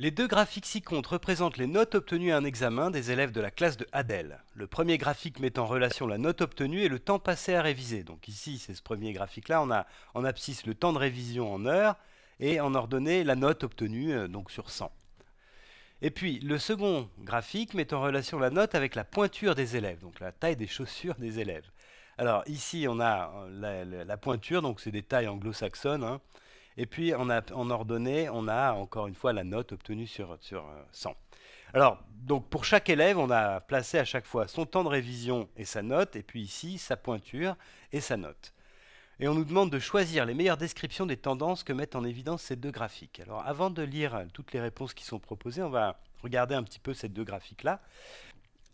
Les deux graphiques ci-contre représentent les notes obtenues à un examen des élèves de la classe de Adèle. Le premier graphique met en relation la note obtenue et le temps passé à réviser. Donc ici, c'est ce premier graphique-là, on a en abscisse le temps de révision en heures et en ordonnée la note obtenue euh, donc sur 100. Et puis le second graphique met en relation la note avec la pointure des élèves, donc la taille des chaussures des élèves. Alors ici, on a euh, la, pointure, donc c'est des tailles anglo-saxonnes. Hein. Et puis on a, en ordonnée, on a encore une fois la note obtenue sur, sur 100. Euh, Alors, donc pour chaque élève, on a placé à chaque fois son temps de révision et sa note, et puis ici, sa pointure et sa note. Et on nous demande de choisir les meilleures descriptions des tendances que mettent en évidence ces deux graphiques. Alors, avant de lire euh, toutes les réponses qui sont proposées, on va regarder un petit peu ces deux graphiques-là.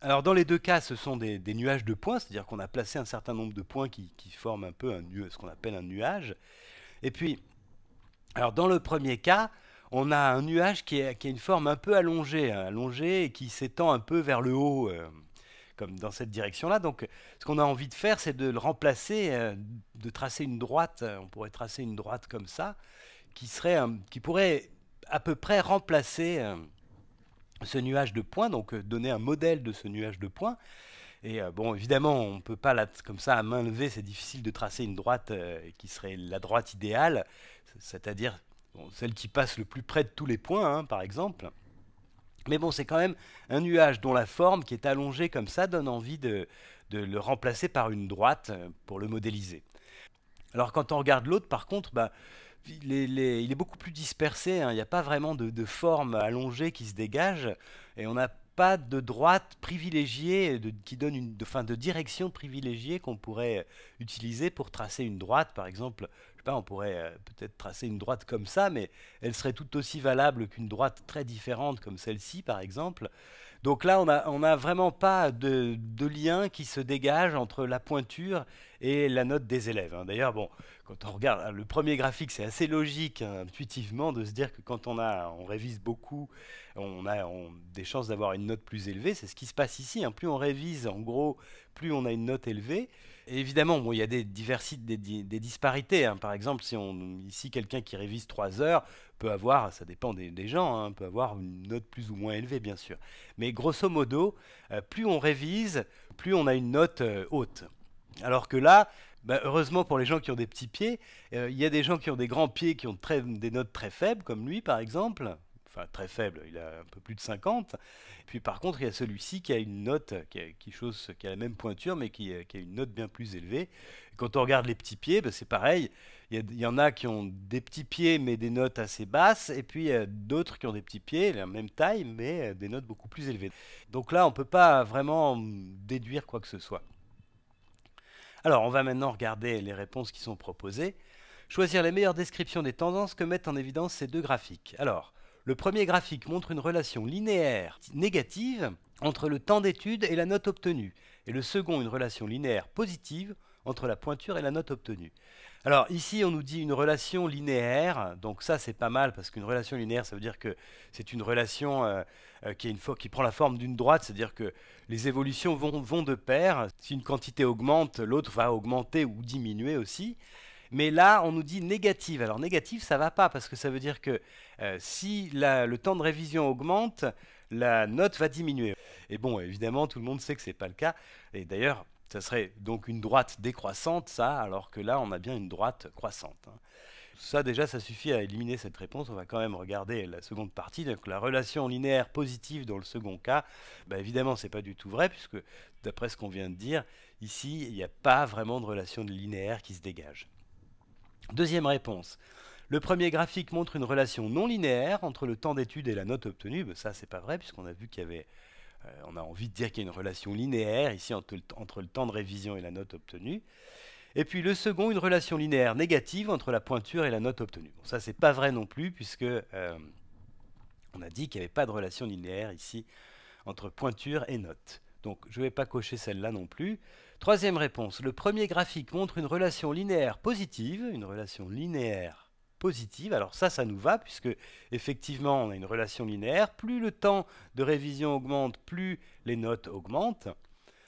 Alors, dans les deux cas, ce sont des, nuages de points, c'est-à-dire qu'on a placé un certain nombre de points qui, qui forment un peu un, ce qu'on appelle un nuage. Et puis, alors dans le premier cas, on a un nuage qui, a une forme un peu allongée, hein, allongée et qui s'étend un peu vers le haut, euh, comme dans cette direction-là. Donc ce qu'on a envie de faire, c'est de le remplacer, euh, de tracer une droite. Euh, on pourrait tracer une droite comme ça, qui, serait, qui pourrait à peu près remplacer ce nuage de points, donc donner un modèle de ce nuage de points. Et euh, bon, évidemment, on ne peut pas, là, comme ça, à main levée, c'est difficile de tracer une droite euh, qui serait la droite idéale, c'est-à-dire celle qui passe le plus près de tous les points, hein, par exemple. Mais bon, c'est quand même un nuage dont la forme qui est allongée comme ça donne envie de, le remplacer par une droite euh, pour le modéliser. Alors quand on regarde l'autre, par contre, bah, il, est, beaucoup plus dispersé, hein. il n'y a pas vraiment de, de, forme allongée qui se dégage, et on a pas de droite privilégiée, de, qui donne une fin, de direction privilégiée qu'on pourrait euh, utiliser pour tracer une droite. Par exemple, je sais pas, on pourrait euh, peut-être tracer une droite comme ça, mais elle serait tout aussi valable qu'une droite très différente comme celle-ci, par exemple. Donc là, on n'a vraiment pas de, lien qui se dégage entre la pointure et la note des élèves. Hein. D'ailleurs, quand on regarde hein, le premier graphique, c'est assez logique hein, intuitivement de se dire que quand on, révise beaucoup, on a des chances d'avoir une note plus élevée. C'est ce qui se passe ici. Plus on révise, en gros, plus on a une note élevée évidemment, il y a des, des disparités. Hein. Par exemple, si on, ici, quelqu'un qui révise 3 heures peut avoir, ça dépend des, gens, hein, peut avoir une note plus ou moins élevée, bien sûr. Mais grosso modo, euh, plus on révise, plus on a une note euh, haute. Alors que là, bah, heureusement pour les gens qui ont des petits pieds, euh, il y a des gens qui ont des grands pieds qui ont des notes très faibles, comme lui par exemple, enfin très faible, il a un peu plus de 50. Puis par contre, il y a celui-ci qui a une note, qui a, qui a la même pointure, mais qui, euh, a une note bien plus élevée. quand on regarde les petits pieds, ben, c'est pareil. Il y, en a qui ont des petits pieds, mais des notes assez basses, et puis d'autres qui ont des petits pieds, la même taille, mais euh, des notes beaucoup plus élevées. Donc là, on ne peut pas vraiment hum, déduire quoi que ce soit. Alors, on va maintenant regarder les réponses qui sont proposées. Choisir les meilleures descriptions des tendances que mettent en évidence ces deux graphiques. Alors, le premier graphique montre une relation linéaire négative entre le temps d'étude et la note obtenue, et le second une relation linéaire positive entre la pointure et la note obtenue. Alors ici, on nous dit une relation linéaire, donc ça c'est pas mal parce qu'une relation linéaire, ça veut dire que c'est une relation euh, euh, qui, qui, prend la forme d'une droite, c'est-à-dire que les évolutions vont de pair. Si une quantité augmente, l'autre va augmenter ou diminuer aussi. Mais là, on nous dit négative. Alors négative, ça va pas parce que ça veut dire que euh, si le temps de révision augmente, la note va diminuer. Et bon, évidemment, tout le monde sait que ce n'est pas le cas. Et d'ailleurs, ça serait donc une droite décroissante, ça, alors que là, on a bien une droite croissante. Hein. Ça, déjà, ça suffit à éliminer cette réponse. On va quand même regarder la seconde partie. Donc, la relation linéaire positive dans le second cas, bah, évidemment, ce n'est pas du tout vrai, puisque d'après ce qu'on vient de dire, ici, il n'y a pas vraiment de relation linéaire qui se dégage. Deuxième réponse. Le premier graphique montre une relation non linéaire entre le temps d'étude et la note obtenue. Ça, ça, c'est pas vrai, puisqu'on a vu qu'il y avait. Euh, on a envie de dire qu'il y a une relation linéaire ici entre le, temps de révision et la note obtenue. Et puis le second, une relation linéaire négative entre la pointure et la note obtenue. Bon, ça, c'est pas vrai non plus, puisque euh, on a dit qu'il n'y avait pas de relation linéaire ici entre pointure et note. Donc je ne vais pas cocher celle-là non plus. Troisième réponse, le premier graphique montre une relation linéaire positive, une relation linéaire positive. Alors ça, ça nous va, puisque effectivement, on a une relation linéaire. Plus le temps de révision augmente, plus les notes augmentent.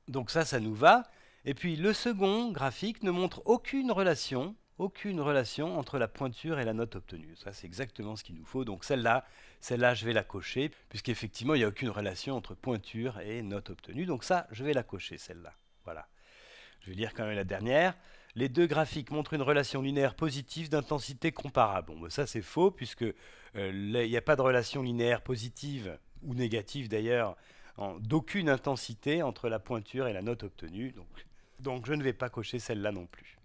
Donc ça, ça nous va. Et puis le second graphique ne montre aucune relation aucune relation entre la pointure et la note obtenue. Ça, c'est exactement ce qu'il nous faut. Donc celle-là, celle-là, je vais la cocher, puisqu'effectivement, il n'y a aucune relation entre pointure et note obtenue. Donc ça, je vais la cocher, celle-là. Voilà. Je vais lire quand même la dernière. Les deux graphiques montrent une relation linéaire positive d'intensité comparable. Bon, ben, ça, c'est faux, puisque euh, il n'y a pas de relation linéaire positive, ou négative d'ailleurs, d'aucune intensité entre la pointure et la note obtenue. donc je ne vais pas cocher celle-là non plus.